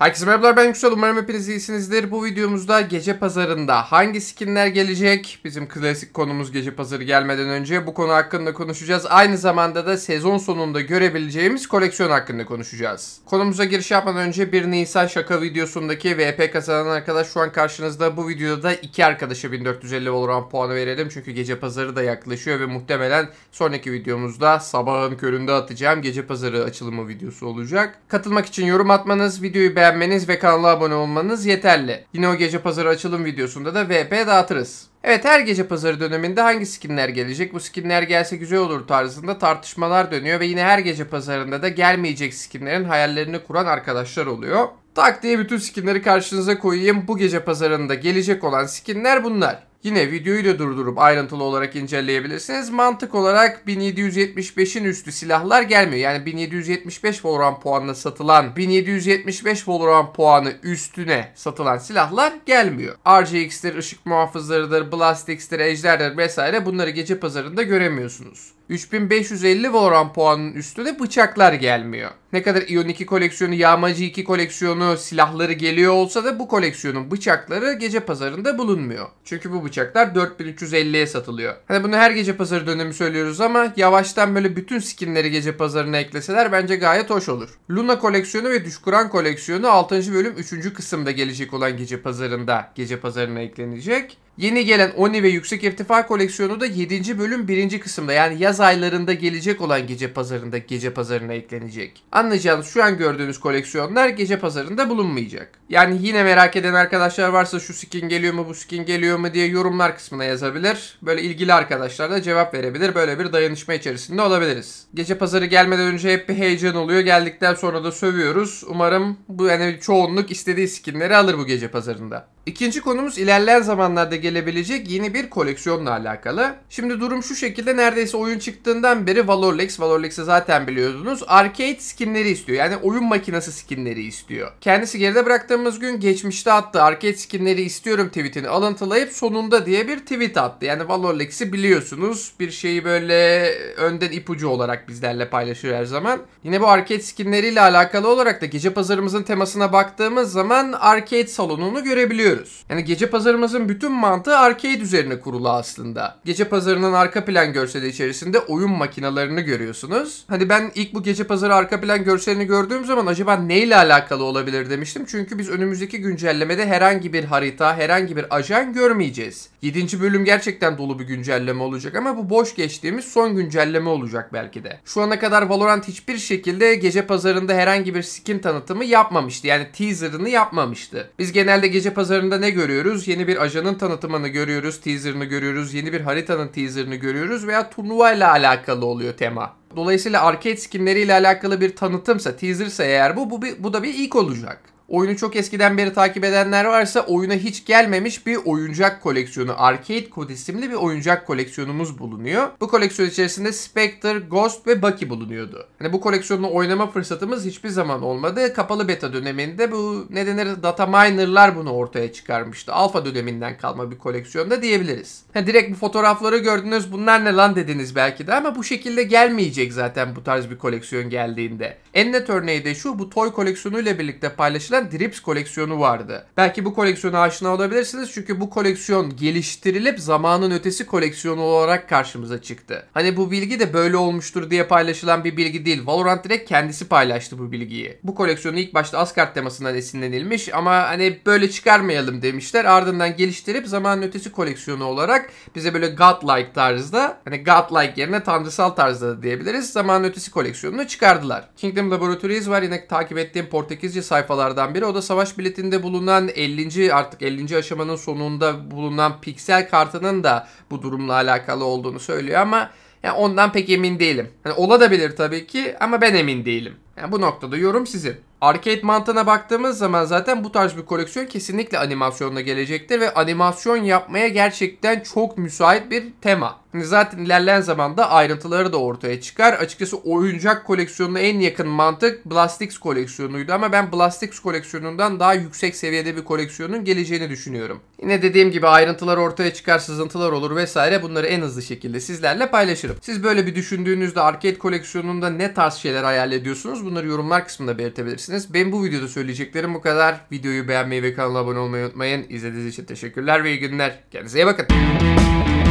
Herkese merhabalar ben Yüksel umarım hepiniz iyisinizdir. Bu videomuzda gece pazarında hangi skinler gelecek? Bizim klasik konumuz gece pazarı gelmeden önce bu konu hakkında konuşacağız. Aynı zamanda da sezon sonunda görebileceğimiz koleksiyon hakkında konuşacağız. Konumuza giriş yapmadan önce 1 Nisan şaka videosundaki VP kazanan arkadaş şu an karşınızda. Bu videoda da iki arkadaşa 1450 Valorant puanı verelim. Çünkü gece pazarı da yaklaşıyor ve muhtemelen sonraki videomuzda sabahın köründe atacağım gece pazarı açılımı videosu olacak. Katılmak için yorum atmanız, videoyu beğenmeniz beğenmeniz ve kanala abone olmanız yeterli. Yine o gece pazarı açılım videosunda da VP dağıtırız. Evet her gece pazarı döneminde hangi skinler gelecek, bu skinler gelse güzel olur tarzında tartışmalar dönüyor ve yine her gece pazarında da gelmeyecek skinlerin hayallerini kuran arkadaşlar oluyor. Tak diye bütün skinleri karşınıza koyayım. Bu gece pazarında gelecek olan skinler bunlar. Yine videoyu da durdurup ayrıntılı olarak inceleyebilirsiniz. Mantık olarak 1775'in üstü silahlar gelmiyor. Yani 1775 Valorant puanına satılan 1775 Valorant puanı üstüne satılan silahlar gelmiyor. RGX'tir, ışık muhafızlarıdır, Blastix'tir, Ejder'dir vesaire bunları gece pazarında göremiyorsunuz. 3550 Valorant puanının üstüne bıçaklar gelmiyor. Ne kadar Ion 2 koleksiyonu, Yağmacı 2 koleksiyonu silahları geliyor olsa da bu koleksiyonun bıçakları gece pazarında bulunmuyor. Çünkü bu bıçaklar 4350'ye satılıyor. Hani bunu her gece pazarı dönemi söylüyoruz ama yavaştan böyle bütün skinleri gece pazarına ekleseler bence gayet hoş olur. Luna koleksiyonu ve Düşkuran koleksiyonu 6. bölüm 3. kısımda gelecek olan gece pazarında gece pazarına eklenecek. Yeni gelen Oni ve Yüksek İrtifa koleksiyonu da 7. bölüm 1. kısımda yani yaz aylarında gelecek olan gece pazarında gece pazarına eklenecek. Anlayacağınız şu an gördüğünüz koleksiyonlar gece pazarında bulunmayacak. Yani yine merak eden arkadaşlar varsa şu skin geliyor mu bu skin geliyor mu diye yorumlar kısmına yazabilir. Böyle ilgili arkadaşlar da cevap verebilir. Böyle bir dayanışma içerisinde olabiliriz. Gece pazarı gelmeden önce hep bir heyecan oluyor. Geldikten sonra da sövüyoruz. Umarım bu yani çoğunluk istediği skinleri alır bu gece pazarında. İkinci konumuz ilerleyen zamanlarda gelebilecek yeni bir koleksiyonla alakalı. Şimdi durum şu şekilde neredeyse oyun çıktığından beri Valorlex, Valorlex'i zaten biliyordunuz. Arcade skinleri istiyor. Yani oyun makinesi skinleri istiyor. Kendisi geride bıraktığımız gün geçmişte attı. Arcade skinleri istiyorum tweetini alıntılayıp sonunda diye bir tweet attı. Yani Valorlex'i biliyorsunuz. Bir şeyi böyle önden ipucu olarak bizlerle paylaşıyor her zaman. Yine bu arcade skinleriyle alakalı olarak da gece pazarımızın temasına baktığımız zaman arcade salonunu görebiliyoruz görürüz. Yani gece pazarımızın bütün mantığı arcade üzerine kurulu aslında. Gece pazarının arka plan görseli içerisinde oyun makinalarını görüyorsunuz. Hani ben ilk bu gece pazarı arka plan görselini gördüğüm zaman acaba neyle alakalı olabilir demiştim. Çünkü biz önümüzdeki güncellemede herhangi bir harita, herhangi bir ajan görmeyeceğiz. 7. bölüm gerçekten dolu bir güncelleme olacak ama bu boş geçtiğimiz son güncelleme olacak belki de. Şu ana kadar Valorant hiçbir şekilde gece pazarında herhangi bir skin tanıtımı yapmamıştı. Yani teaserını yapmamıştı. Biz genelde gece pazarı videolarında ne görüyoruz? Yeni bir ajanın tanıtımını görüyoruz, teaserını görüyoruz, yeni bir haritanın teaserını görüyoruz veya turnuva ile alakalı oluyor tema. Dolayısıyla arcade ile alakalı bir tanıtımsa, teaserse eğer bu, bu, bu da bir ilk olacak. Oyunu çok eskiden beri takip edenler varsa oyuna hiç gelmemiş bir oyuncak koleksiyonu Arcade Code isimli bir oyuncak koleksiyonumuz bulunuyor. Bu koleksiyon içerisinde Spectre, Ghost ve Bucky bulunuyordu. Hani bu koleksiyonu oynama fırsatımız hiçbir zaman olmadı. Kapalı beta döneminde bu ne denir data minerlar bunu ortaya çıkarmıştı. Alfa döneminden kalma bir koleksiyon da diyebiliriz. Ha, hani direkt bu fotoğrafları gördünüz bunlar ne lan dediniz belki de ama bu şekilde gelmeyecek zaten bu tarz bir koleksiyon geldiğinde. En net örneği de şu bu toy koleksiyonuyla birlikte paylaşılan eskiden Drips koleksiyonu vardı. Belki bu koleksiyona aşina olabilirsiniz çünkü bu koleksiyon geliştirilip zamanın ötesi koleksiyonu olarak karşımıza çıktı. Hani bu bilgi de böyle olmuştur diye paylaşılan bir bilgi değil. Valorant direkt kendisi paylaştı bu bilgiyi. Bu koleksiyonu ilk başta Asgard temasından esinlenilmiş ama hani böyle çıkarmayalım demişler. Ardından geliştirip zamanın ötesi koleksiyonu olarak bize böyle godlike tarzda hani godlike yerine tanrısal tarzda da diyebiliriz zamanın ötesi koleksiyonunu çıkardılar. Kingdom Laboratories var yine takip ettiğim Portekizce sayfalardan konulardan biri. O da savaş biletinde bulunan 50. artık 50. aşamanın sonunda bulunan piksel kartının da bu durumla alakalı olduğunu söylüyor ama yani ondan pek emin değilim. Yani ola da bilir tabii ki ama ben emin değilim. Yani bu noktada yorum sizin. Arcade mantığına baktığımız zaman zaten bu tarz bir koleksiyon kesinlikle animasyonla gelecektir ve animasyon yapmaya gerçekten çok müsait bir tema. Zaten ilerleyen zamanda ayrıntıları da ortaya çıkar. Açıkçası oyuncak koleksiyonuna en yakın mantık Blastix koleksiyonuydu ama ben Blastix koleksiyonundan daha yüksek seviyede bir koleksiyonun geleceğini düşünüyorum. Yine dediğim gibi ayrıntılar ortaya çıkar, sızıntılar olur vesaire bunları en hızlı şekilde sizlerle paylaşırım. Siz böyle bir düşündüğünüzde arcade koleksiyonunda ne tarz şeyler hayal ediyorsunuz? Bunları yorumlar kısmında belirtebilirsiniz. Benim bu videoda söyleyeceklerim bu kadar. Videoyu beğenmeyi ve kanala abone olmayı unutmayın. İzlediğiniz için teşekkürler ve iyi günler. Kendinize iyi bakın.